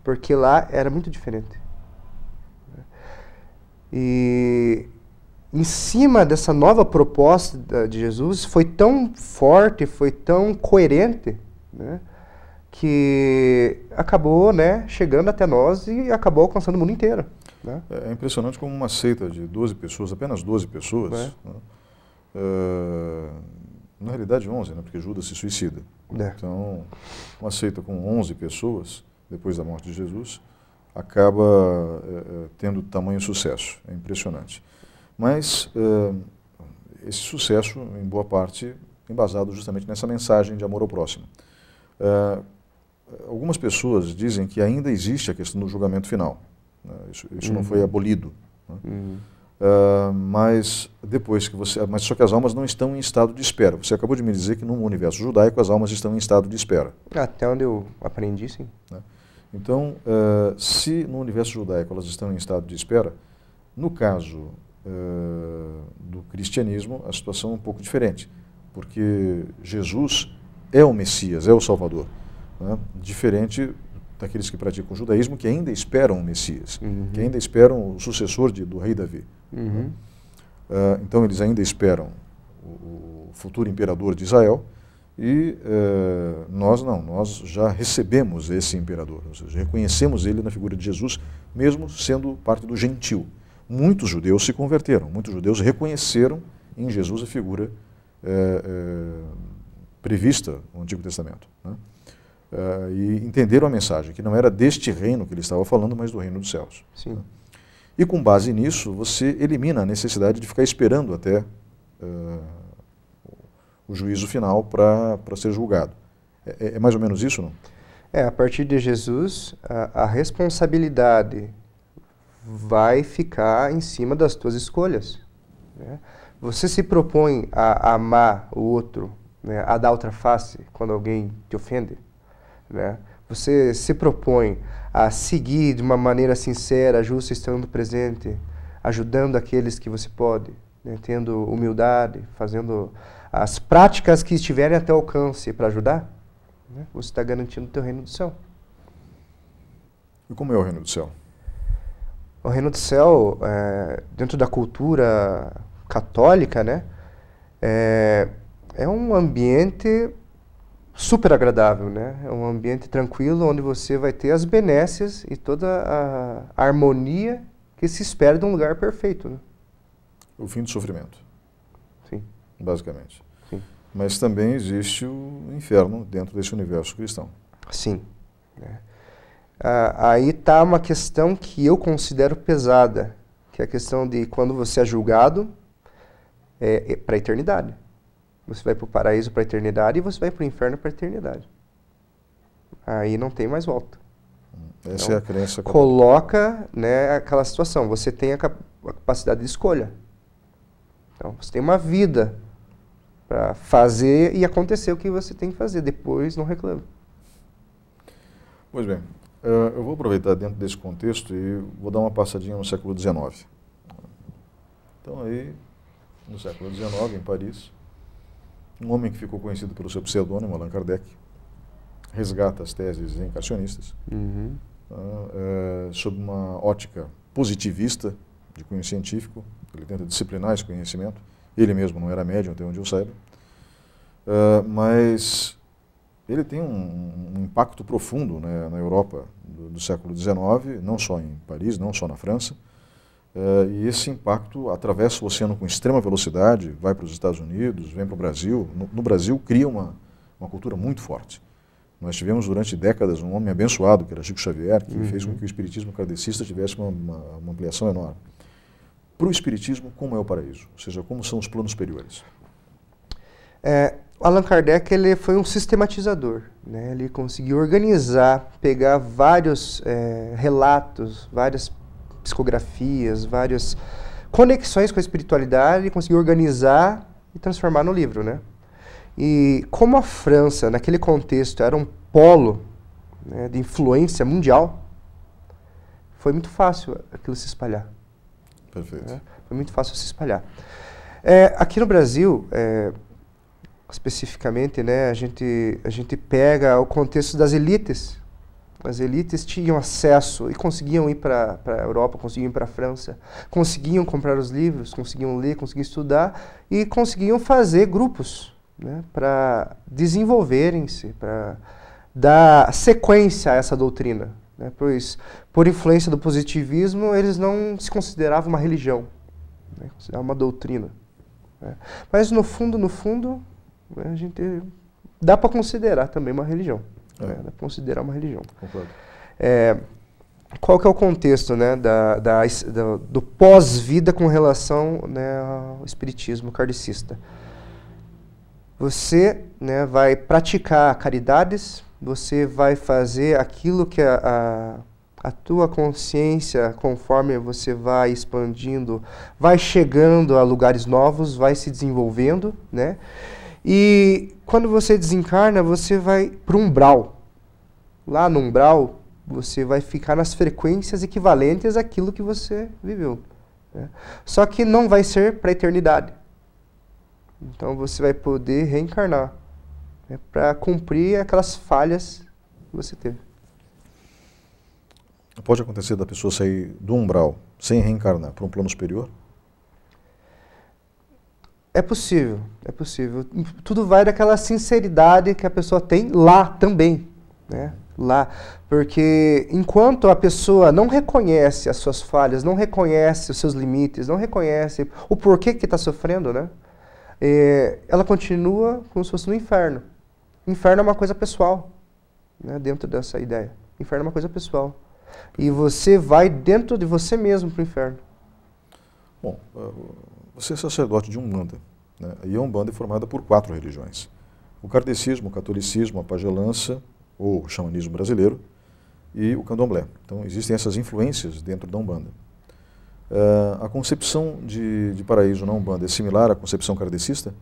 Porque lá era muito diferente. Né. E em cima dessa nova proposta de Jesus foi tão forte, foi tão coerente, né, que acabou né, chegando até nós e acabou alcançando o mundo inteiro. Né? É, é impressionante como uma seita de 12 pessoas, apenas 12 pessoas, é. né, é, na realidade 11, né, porque Judas se suicida. É. Então, uma seita com 11 pessoas, depois da morte de Jesus, acaba é, tendo tamanho sucesso. É impressionante. Mas uh, esse sucesso, em boa parte, embasado justamente nessa mensagem de amor ao próximo. Uh, algumas pessoas dizem que ainda existe a questão do julgamento final. Né? Isso, isso uhum. não foi abolido. Né? Uhum. Uh, mas depois que você, mas só que as almas não estão em estado de espera. Você acabou de me dizer que no universo judaico as almas estão em estado de espera. É, até onde eu aprendi, sim. Né? Então, uh, se no universo judaico elas estão em estado de espera, no caso eh, do cristianismo, a situação é um pouco diferente, porque Jesus é o Messias, é o Salvador, né? diferente daqueles que praticam o judaísmo que ainda esperam o Messias, uhum. que ainda esperam o sucessor de, do rei Davi. Uhum. Né? Uh, então eles ainda esperam o, o, futuro imperador de Israel e uh, nós não, nós já recebemos esse imperador, ou seja, reconhecemos ele na figura de Jesus, mesmo sendo parte do gentil muitos judeus se converteram, muitos judeus reconheceram em Jesus a figura é, é, prevista no Antigo Testamento. Né? É, e entenderam a mensagem, que não era deste reino que ele estava falando, mas do reino dos céus. Sim. Né? E com base nisso, você elimina a necessidade de ficar esperando até o juízo final para ser julgado. É, é, é, mais ou menos isso, não? É, a partir de Jesus, a, a responsabilidade vai ficar em cima das tuas escolhas. Né? Você se propõe a, amar o outro, né? a dar outra face quando alguém te ofende? Né? Você se propõe a seguir de uma maneira sincera, justa, estando presente, ajudando aqueles que você pode, né? tendo humildade, fazendo as práticas que estiverem até alcance para ajudar? Né? Você está garantindo o teu reino do céu. E como é o reino do céu? o reino do céu, é, dentro da cultura católica, né, é, é um ambiente super agradável, né? É um ambiente tranquilo onde você vai ter as benesses e toda a harmonia que se espera de um lugar perfeito. Né? O fim do sofrimento. Sim. Basicamente. Sim. Mas também existe o inferno dentro desse universo cristão. Sim. É ah, aí está uma questão que eu considero pesada, que é a questão de quando você é julgado é, é para a eternidade. Você vai para o paraíso para a eternidade e você vai para o inferno para a eternidade. Aí não tem mais volta. Hum, essa então, é a então, crença. Coloca né, aquela situação, você tem a, cap a capacidade de escolha. Então, você tem uma vida para fazer e acontecer o que você tem que fazer. Depois, não reclama. Pois bem, eh, eu vou aproveitar dentro desse contexto e vou dar uma passadinha no século XIX. Então, aí, no século XIX, em Paris, um homem que ficou conhecido pelo seu pseudônimo, Allan Kardec, resgata as teses encarcionistas uhum. Uh, sob uma ótica positivista de cunho científico. Ele tenta disciplinar esse conhecimento. Ele mesmo não era médium, até onde eu saiba. Uh, mas ele tem um, um impacto profundo né, na Europa do, do, século XIX, não só em Paris, não só na França. Eh, e esse impacto atravessa o oceano com extrema velocidade, vai para os Estados Unidos, vem para o Brasil. No, no, Brasil cria uma, uma cultura muito forte. Nós tivemos durante décadas um homem abençoado, que era Chico Xavier, que uhum. fez com uhum. que o espiritismo kardecista tivesse uma, uma, uma ampliação enorme. Para o espiritismo, como é o paraíso? Ou seja, como são os planos superiores? É, Allan Kardec ele foi um sistematizador, né? ele conseguiu organizar, pegar vários é, relatos, várias psicografias, várias conexões com a espiritualidade, e conseguiu organizar e transformar no livro. Né? E como a França, naquele contexto, era um polo né, de influência mundial, foi muito fácil aquilo se espalhar. Perfeito. Né? Foi muito fácil se espalhar. É, aqui no Brasil, é, especificamente, né, a gente, a gente pega o contexto das elites. As elites tinham acesso e conseguiam ir para a Europa, conseguiam ir para a França, conseguiam comprar os livros, conseguiam ler, conseguiam estudar e conseguiam fazer grupos né, para desenvolverem-se, para dar sequência a essa doutrina. Né, pois, por influência do positivismo, eles não se consideravam uma religião, né, consideravam é uma doutrina. Né. Mas, no fundo, no fundo, a gente dá para considerar também uma religião. É. Né? Dá para considerar uma religião. Concordo. É, qual que é o contexto né, da, da do, do pós-vida com relação né, ao espiritismo kardecista? Você né, vai praticar caridades, você vai fazer aquilo que a, a, a tua consciência, conforme você vai expandindo, vai chegando a lugares novos, vai se desenvolvendo, né? E quando você desencarna, você vai para o umbral. Lá no umbral, você vai ficar nas frequências equivalentes àquilo que você viveu. Né? Só que não vai ser para a eternidade. Então você vai poder reencarnar né? para cumprir aquelas falhas que você teve. Pode acontecer da pessoa sair do umbral sem reencarnar para um plano superior? É possível, é possível. Tudo vai daquela sinceridade que a pessoa tem lá também, né? Lá, porque enquanto a pessoa não reconhece as suas falhas, não reconhece os seus limites, não reconhece o porquê que está sofrendo, né? É, ela continua como se fosse no inferno. Inferno é uma coisa pessoal, né? Dentro dessa ideia, inferno é uma coisa pessoal. E você vai dentro de você mesmo para o inferno. Bom. Eu você é sacerdote de Umbanda. Né? E a Umbanda é formada por quatro religiões. O kardecismo, o catolicismo, a pagelança, ou o xamanismo brasileiro, e o candomblé. Então existem essas influências dentro da Umbanda. Uh, a concepção de, de paraíso na Umbanda é similar à concepção kardecista?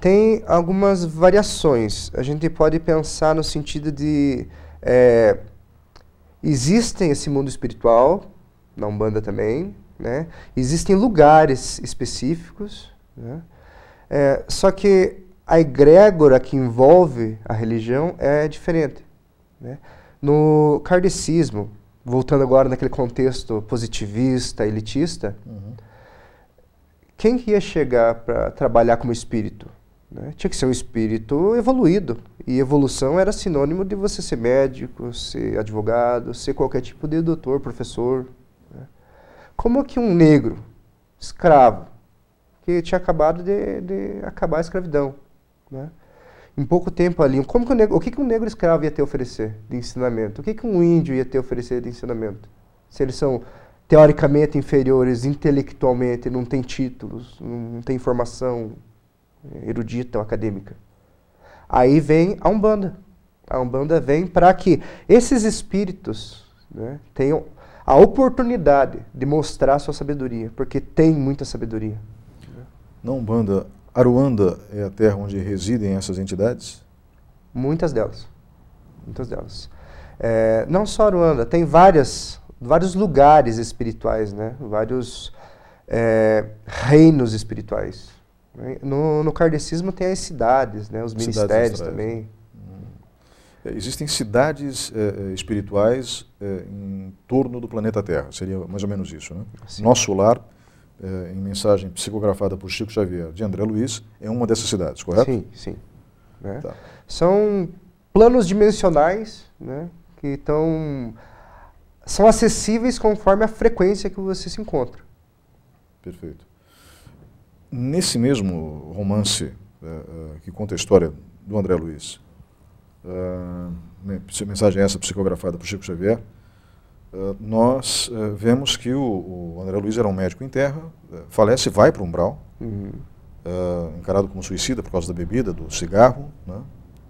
Tem algumas variações. A gente pode pensar no sentido de... É, existem esse mundo espiritual, na Umbanda também, né? Existem lugares específicos, né? é, só que a egrégora que envolve a religião é diferente. Né? No kardecismo, voltando agora naquele contexto positivista, elitista, uhum. quem que ia chegar para trabalhar como espírito? Né? Tinha que ser um espírito evoluído. E evolução era sinônimo de você ser médico, ser advogado, ser qualquer tipo de doutor, professor, como que um negro, escravo, que tinha acabado de, de acabar a escravidão, né? em pouco tempo ali, como que um negro, o que, que um negro escravo ia ter a oferecer de ensinamento? O que, que um índio ia ter a oferecer de ensinamento? Se eles são teoricamente inferiores, intelectualmente, não têm títulos, não têm formação eh, erudita ou acadêmica. Aí vem a Umbanda. A Umbanda vem para que esses espíritos né, tenham a oportunidade de mostrar sua sabedoria, porque tem muita sabedoria. Na Umbanda, Aruanda é a terra onde residem essas entidades? Muitas delas. Muitas delas. É, não só Aruanda, tem várias, vários lugares espirituais, né? vários é, reinos espirituais. No, no kardecismo tem as cidades, né? os cidades ministérios também. Existem cidades eh, eh, espirituais eh, em torno do planeta Terra, seria mais ou menos isso. Né? Nosso lar, eh, em mensagem psicografada por Chico Xavier de André Luiz, é uma dessas cidades, correto? Sim, sim. Né? Tá. São planos dimensionais né, que estão, são acessíveis conforme a frequência que você se encontra. Perfeito. Nesse mesmo romance eh, eh, que conta a história do André Luiz, uh, mensagem essa psicografada por Chico Xavier, uh, nós uh, vemos que o, o, André Luiz era um médico em terra, eh, falece, vai para o umbral, uhum. encarado como suicida por causa da bebida, do cigarro, né?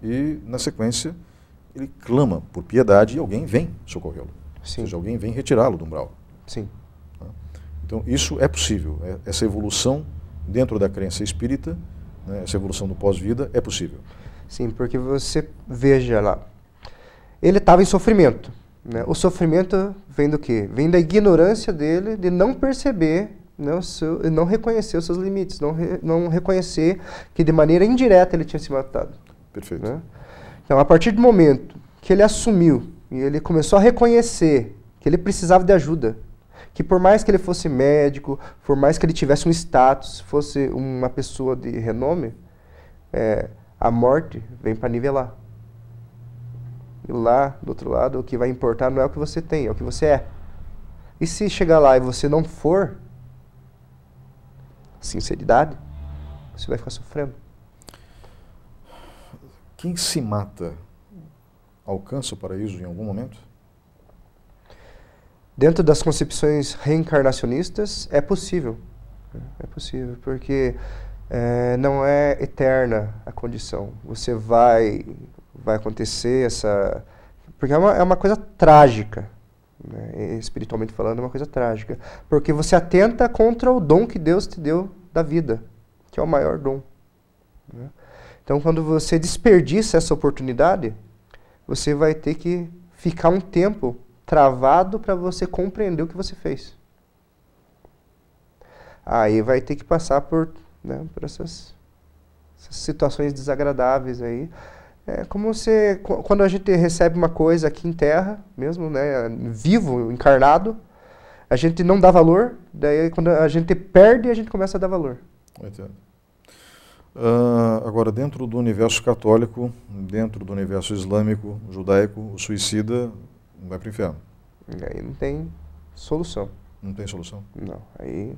e na sequência ele clama por piedade e alguém vem socorrê-lo. Ou seja, alguém vem retirá-lo do umbral. Sim. Né? Então, isso é possível. É, essa evolução dentro da crença espírita, né, essa evolução do pós-vida, é possível. Sim, porque você veja lá, ele estava em sofrimento. Né? O sofrimento vem do quê? Vem da ignorância dele de não perceber, não, né, seu, não reconhecer os seus limites, não, re, não reconhecer que de maneira indireta ele tinha se matado. Perfeito. Né? Então, a partir do momento que ele assumiu e ele começou a reconhecer que ele precisava de ajuda, que por mais que ele fosse médico, por mais que ele tivesse um status, fosse uma pessoa de renome, é, a morte vem para nivelar. E lá, do outro lado, o que vai importar não é o que você tem, é o que você é. E se chegar lá e você não for sinceridade, você vai ficar sofrendo. Quem se mata alcança o paraíso em algum momento? Dentro das concepções reencarnacionistas, é possível. É possível, porque é, não é eterna a condição. Você vai, vai acontecer essa, porque é uma, é uma coisa trágica, né? espiritualmente falando, é uma coisa trágica, porque você atenta contra o dom que Deus te deu da vida, que é o maior dom. Né? Então, quando você desperdiça essa oportunidade, você vai ter que ficar um tempo travado para você compreender o que você fez. Aí vai ter que passar por né, por essas, essas situações desagradáveis aí. É como você, quando a gente recebe uma coisa aqui em terra, mesmo, né, vivo, encarnado, a gente não dá valor, daí quando a gente perde, a gente começa a dar valor. Entendo. Uh, agora, dentro do universo católico, dentro do universo islâmico, judaico, o suicida vai para o inferno. E aí não tem solução. Não tem solução? Não, aí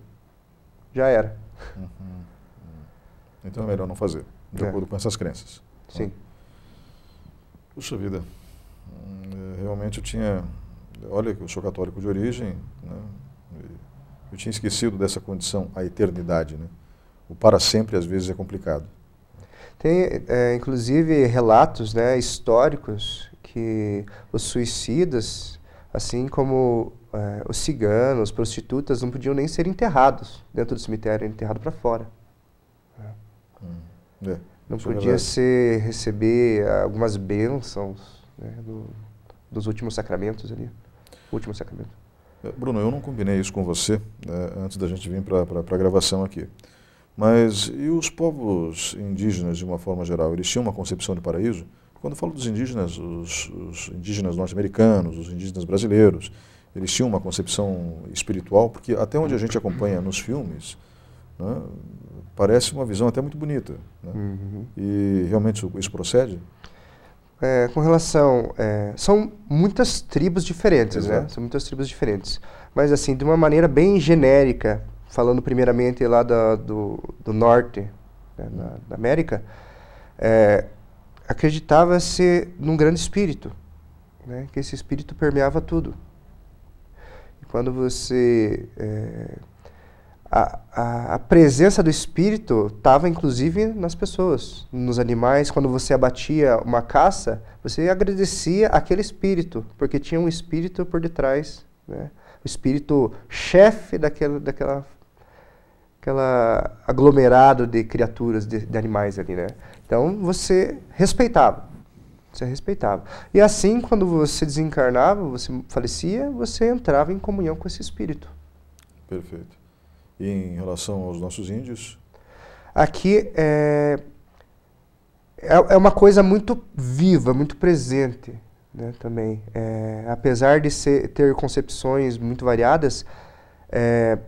já era. Uhum, uhum. Então é melhor não fazer, de é. acordo com essas crenças. Tá? Sim. Puxa vida, hum, é, realmente eu tinha. Olha, eu sou católico de origem, né? eu tinha esquecido dessa condição, a eternidade. Né? O para sempre às vezes é complicado. Tem, é, inclusive, relatos né, históricos que os suicidas, assim como é, os ciganos, prostitutas não podiam nem ser enterrados dentro do cemitério, enterrado para fora. Hum, é. não é podia ser receber eh, algumas bênçãos né, do, dos últimos sacramentos ali, último sacramento. Eh, Bruno, eu não combinei isso com você né, antes da gente vir para a gravação aqui. Mas e os povos indígenas, de uma forma geral, eles tinham uma concepção de paraíso? Quando eu falo dos indígenas, os, os indígenas norte-americanos, os indígenas brasileiros, eles tinham uma concepção espiritual, porque até onde a gente acompanha nos filmes, né, parece uma visão até muito bonita. Né? Uhum. E realmente isso, isso procede? É, com relação. É, são muitas tribos diferentes, né? Exato. né? São muitas tribos diferentes. Mas, assim, de uma maneira bem genérica, falando primeiramente lá da, do, do norte né, na, da América, é, acreditava-se num grande espírito, né? que esse espírito permeava tudo quando você. É, a, a, a, presença do espírito estava inclusive nas pessoas, nos animais. Quando você abatia uma caça, você agradecia aquele espírito, porque tinha um espírito por detrás né? o espírito chefe daquela, daquela aquela aglomerado de criaturas, de, de animais ali. Né? Então você respeitava. Você respeitava. E assim, quando você desencarnava, você falecia, você entrava em comunhão com esse espírito. Perfeito. E em relação aos nossos índios? Aqui é, é, é, uma coisa muito viva, muito presente né, também. É, apesar de ser, ter concepções muito variadas, é,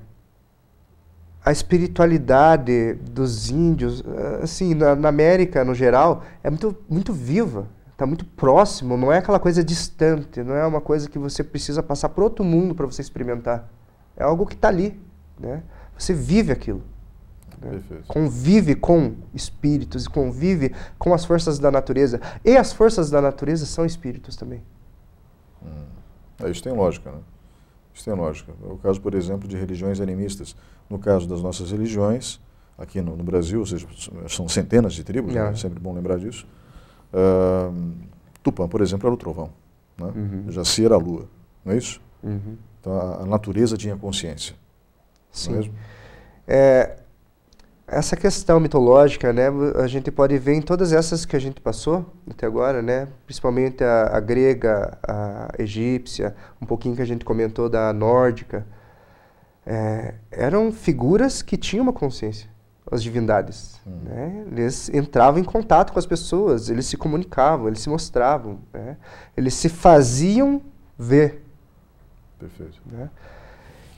a espiritualidade dos índios, assim, na, na América no geral, é muito, muito viva está muito próximo, não é aquela coisa distante, não é uma coisa que você precisa passar para outro mundo para você experimentar. É algo que está ali, né? Você vive aquilo. Né? Convive com espíritos, convive com as forças da natureza. E as forças da natureza são espíritos também. Hum. É, isso tem lógica, né? Isso tem lógica. É o caso, por exemplo, de religiões animistas. No caso das nossas religiões, aqui no, no Brasil, ou seja, são centenas de tribos, né? é. né? é sempre bom lembrar disso Tupã, por exemplo, era o trovão. Né? Uhum. Jaci era a lua, não é isso? Uhum. Então a, natureza tinha consciência. É Sim. É, essa questão mitológica, né, a gente pode ver em todas essas que a gente passou até agora, né, principalmente a, a grega, a egípcia, um pouquinho que a gente comentou da nórdica, é, eram figuras que tinham uma consciência as divindades. Hum. Né? Eles entravam em contato com as pessoas, eles se comunicavam, eles se mostravam, né? eles se faziam ver. Perfeito. Né?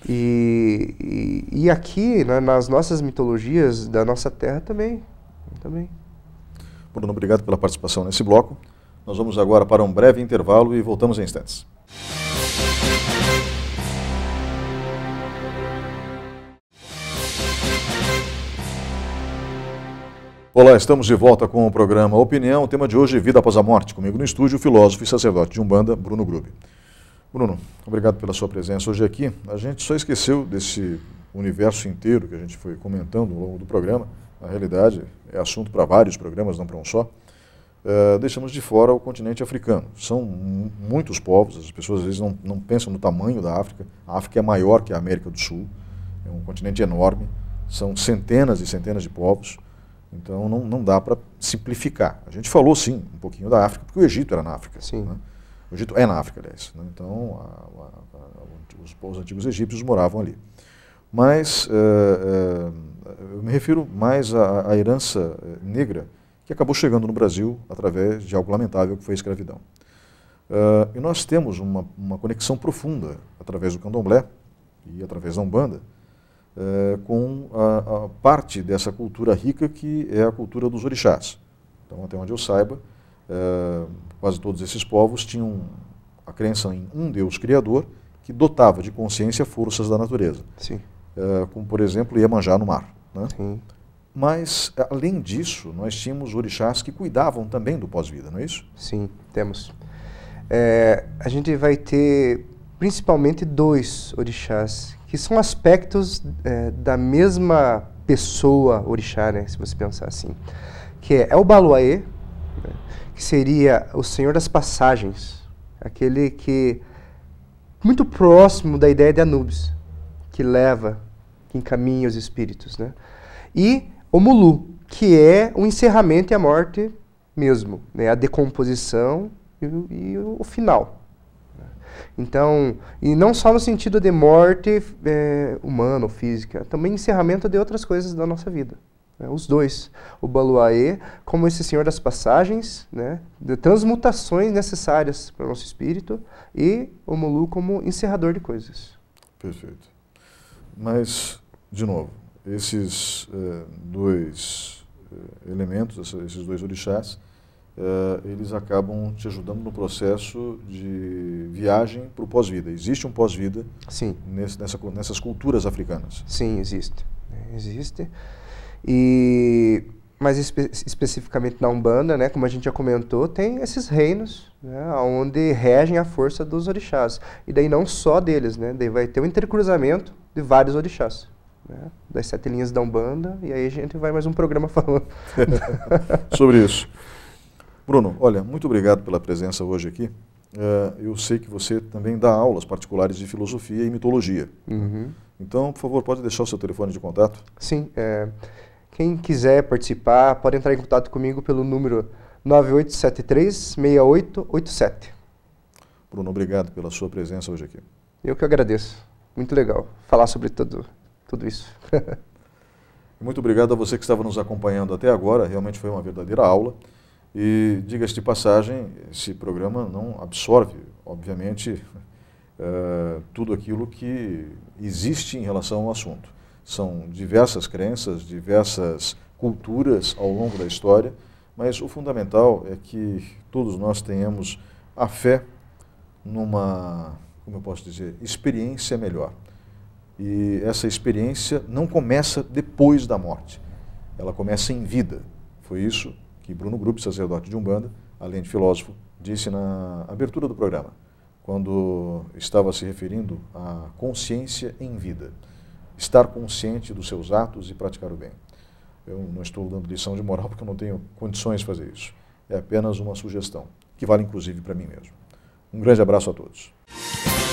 E, e, e, aqui, né, nas nossas mitologias da nossa terra também. também. Bruno, obrigado pela participação nesse bloco. Nós vamos agora para um breve intervalo e voltamos em instantes. Olá, estamos de volta com o programa Opinião. O tema de hoje é Vida Após a Morte. Comigo no estúdio, o filósofo e sacerdote de Umbanda, Bruno Grube. Bruno, obrigado pela sua presença hoje aqui. A gente só esqueceu desse universo inteiro que a gente foi comentando ao longo do programa. Na realidade, é assunto para vários programas, não para um só. Uh, deixamos de fora o continente africano. São muitos povos, as pessoas às vezes não, não, pensam no tamanho da África. A África é maior que a América do Sul, é um continente enorme, são centenas e centenas de povos. Então não, não dá para simplificar. A gente falou sim um pouquinho da África, porque o Egito era na África. Sim. Né? O Egito é na África, aliás. Né? Então a, a, a, os, os, antigos egípcios moravam ali. Mas uh, uh, eu me refiro mais à, herança eh, negra que acabou chegando no Brasil através de algo lamentável que foi a escravidão. Uh, e nós temos uma, uma conexão profunda através do candomblé e através da Umbanda é, com a, a parte dessa cultura rica que é a cultura dos orixás. Então, até onde eu saiba, é, quase todos esses povos tinham a crença em um Deus criador que dotava de consciência forças da natureza. É, como, por exemplo, Iemanjá no mar. Né? Mas, além disso, nós tínhamos orixás que cuidavam também do pós-vida, não é isso? Sim, temos. É, a gente vai ter principalmente dois orixás que são aspectos é, da mesma pessoa orixá, né, se você pensar assim, que é o Baluaê, né, que seria o senhor das passagens, aquele que muito próximo da ideia de Anubis, que leva, que encaminha os espíritos, né? E o Mulu, que é o encerramento e a morte mesmo, né, a decomposição e, e o final. Então, e não só no sentido de morte é, humana ou física, também encerramento de outras coisas da nossa vida. Né? Os dois. O Baluaê, como esse senhor das passagens, né? de transmutações necessárias para o nosso espírito, e o Mulu como encerrador de coisas. Perfeito. Mas, de novo, esses eh, dois eh, elementos, esses dois orixás, eh, eles acabam te ajudando no processo de viagem para o pós-vida. Existe um pós-vida nessa, nessas culturas africanas? Sim, existe. Existe. E mas espe especificamente na Umbanda, né, como a gente já comentou, tem esses reinos, né, onde regem a força dos orixás. E daí não só deles, né, daí vai ter um intercruzamento de vários orixás. Né, das sete linhas da Umbanda, e aí a gente vai mais um programa falando sobre isso. Bruno, olha, muito obrigado pela presença hoje aqui. Uh, eu sei que você também dá aulas particulares de filosofia e mitologia. Uhum. Então, por favor, pode deixar o seu telefone de contato? Sim. É, quem quiser participar, pode entrar em contato comigo pelo número 9873-6887. Bruno, obrigado pela sua presença hoje aqui. Eu que agradeço. Muito legal falar sobre tudo, tudo isso. Muito obrigado a você que estava nos acompanhando até agora. Realmente foi uma verdadeira aula. E, diga-se de passagem, esse programa não absorve, obviamente, é, tudo aquilo que existe em relação ao assunto. São diversas crenças, diversas culturas ao longo da história, mas o fundamental é que todos nós tenhamos a fé numa, como eu posso dizer, experiência melhor. E essa experiência não começa depois da morte, ela começa em vida. Foi isso que Bruno Grupp, sacerdote de Umbanda, além de filósofo, disse na abertura do programa, quando estava se referindo à consciência em vida. Estar consciente dos seus atos e praticar o bem. Eu não estou dando lição de moral porque eu não tenho condições de fazer isso. É apenas uma sugestão, que vale inclusive para mim mesmo. Um grande abraço a todos.